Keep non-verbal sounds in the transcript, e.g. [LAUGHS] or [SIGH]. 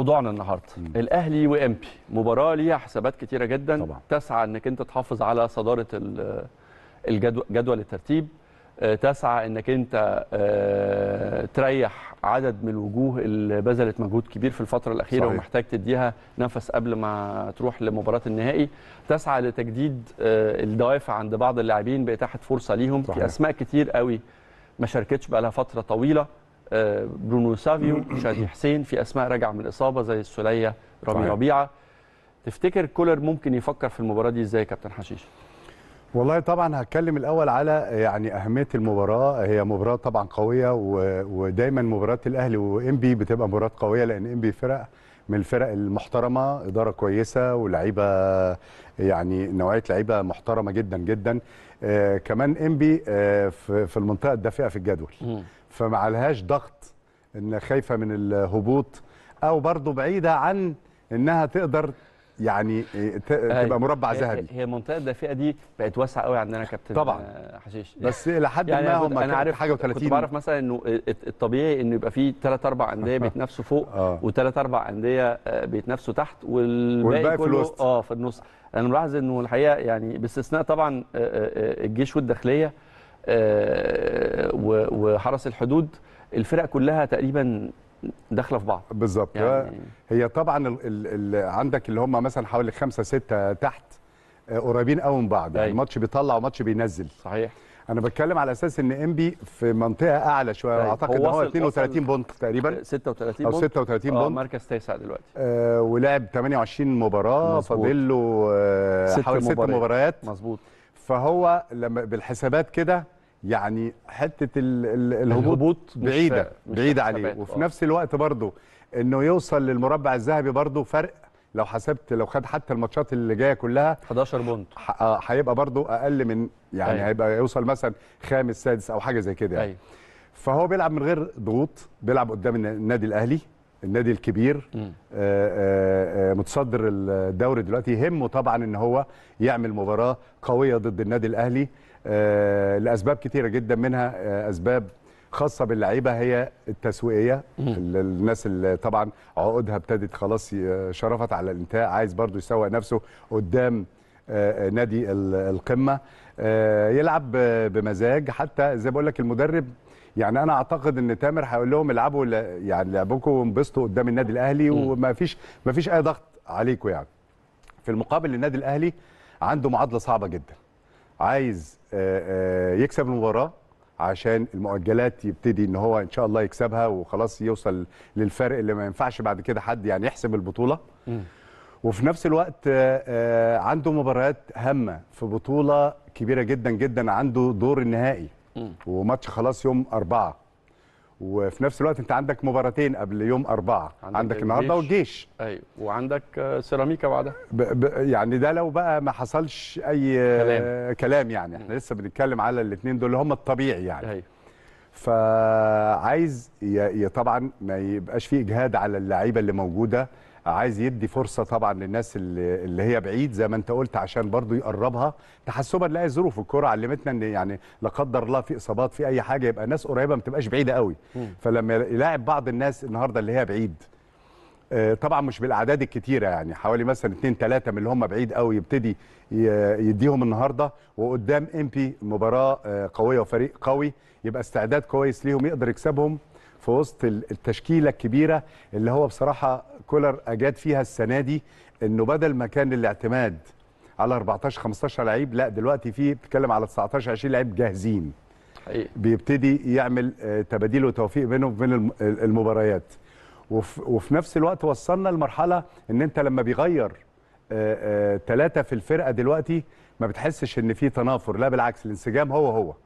موضوعنا النهارده الاهلي وامبي مباراه ليها حسابات كتيره جدا طبعا. تسعى انك انت تحافظ على صداره آه، الجدول جدول الترتيب آه، تسعى انك انت آه، تريح عدد من الوجوه اللي بذلت مجهود كبير في الفتره الاخيره صحيح. ومحتاج تديها نفس قبل ما تروح لمباراه النهائي تسعى لتجديد الدوافع عند بعض اللاعبين باتاحه فرصه ليهم صحيح. في اسماء كتير قوي ما شاركتش بقى لها فتره طويله آه، برونو سافيو [COUGHS] شادي حسين في اسماء راجعه من الاصابه زي السليه رامي ربيعه تفتكر كولر ممكن يفكر في المباراه دي ازاي يا كابتن حشيش والله طبعا هتكلم الاول على يعني اهميه المباراه هي مباراه طبعا قويه ودايما مباراه الاهلي وانبي بتبقى مباراه قويه لان انبي فرق من الفرق المحترمه اداره كويسه ولاعيبه يعني نوعيه لعيبه محترمه جدا جدا آه كمان انبي آه في المنطقه الدافئه في الجدول فما عليهاش ضغط ان خايفه من الهبوط او برضو بعيده عن انها تقدر يعني آه، تبقى مربع ذهبي هي المنطقه الدافئه دي بقت واسعه قوي عندنا يا كابتن طبعا حشيش بس الى حد يعني ما هم انا عارف حاجه و30 كنت بعرف مثلا انه الطبيعي انه يبقى في ثلاث اربع انديه [LAUGHS] آه. بيتنافسوا فوق آه. وثلاث اربع انديه آه، بيتنافسوا تحت والباقي كله في الوسط اه في النص انا ملاحظ انه الحقيقه يعني باستثناء طبعا الجيش والداخليه وحرس الحدود الفرق كلها تقريبا داخله في بعض بالظبط يعني هي طبعا ال ال ال عندك اللي هم مثلا حوالي خمسة ستة تحت آه، قريبين قوي من بعض يعني أيوة. ماتش بيطلع وماتش بينزل صحيح انا بتكلم على اساس ان انبي في منطقه اعلى شويه طيب. اعتقد ان هو 32 بونت تقريبا 36 بونت او 36 آه، بونت اه مركز تاسع دلوقتي آه ولعب 28 مباراه فاضل له آه حوالي ست مباريات مظبوط فهو لما بالحسابات كده يعني حته الهبوط بعيده بعيده عليه وفي آه. نفس الوقت برضه انه يوصل للمربع الذهبي برضه فرق لو حسبت لو خد حتى الماتشات اللي جايه كلها 11 بونت آه، هيبقى برضه اقل من يعني أيوة. هيبقى يوصل مثلا خامس سادس او حاجه زي كده يعني أيوة. فهو بيلعب من غير ضغوط بيلعب قدام النادي الاهلي النادي الكبير آآ آآ آه، متصدر الدوري دلوقتي يهمه طبعا ان هو يعمل مباراه قويه ضد النادي الاهلي آه، لاسباب كتيره جدا منها آه، اسباب خاصه باللعيبه هي التسويقيه الناس اللي طبعا عقودها ابتدت خلاص شرفت على الانتهاء عايز برضو يسوق نفسه قدام آه، نادي القمه يلعب بمزاج حتى زي ما بقول لك المدرب يعني انا اعتقد ان تامر هيقول لهم العبوا يعني لعبكم وانبسطوا قدام النادي الاهلي وما فيش ما فيش اي ضغط عليكم يعني في المقابل النادي الاهلي عنده معادله صعبه جدا عايز آه، آه، يكسب المباراه عشان المؤجلات يبتدي ان هو ان شاء الله يكسبها وخلاص يوصل للفرق اللي ما ينفعش بعد كده حد يعني يحسب البطوله وفي نفس الوقت آه، عنده مباريات هامه في بطوله كبيره جدا جدا عنده دور النهائي وماتش خلاص يوم أربعة وفي نفس الوقت انت عندك مباراتين قبل يوم أربعة عندك, عندك النهارده والجيش ايوه وعندك آه، سيراميكا بعدها ب... ب... يعني ده لو بقى ما حصلش اي كلام, آه، كلام يعني احنا م. لسه بنتكلم على الاثنين دول اللي هم الطبيعي يعني ايوه فعايز ي... طبعا ما يبقاش في اجهاد على اللعيبه اللي موجوده عايز يدي فرصه طبعا للناس اللي, اللي هي بعيد زي ما انت قلت عشان برضو يقربها تحسبا لاي ظروف الكوره علمتنا ان يعني لا قدر الله في اصابات في اي حاجه يبقى ناس قريبه ما تبقاش بعيده قوي فلما يلاعب بعض الناس النهارده اللي هي بعيد آه، طبعا مش بالاعداد الكتيره يعني حوالي مثلا اثنين ثلاثة من اللي هم بعيد قوي يبتدي يديهم النهارده وقدام بي مباراه آه، قويه وفريق قوي يبقى استعداد كويس ليهم يقدر يكسبهم في وسط التشكيله الكبيره اللي هو بصراحه كولر اجاد فيها السنه دي انه بدل ما كان الاعتماد على 14 15 لعيب لا دلوقتي في بتتكلم على 19 20 لعيب جاهزين حقيقي. بيبتدي يعمل آه، تباديل وتوفيق بينهم وبين المباريات وفي نفس الوقت وصلنا لمرحله ان انت لما بيغير ثلاثه آه، آه، في الفرقه دلوقتي ما بتحسش ان في تنافر لا بالعكس الانسجام هو هو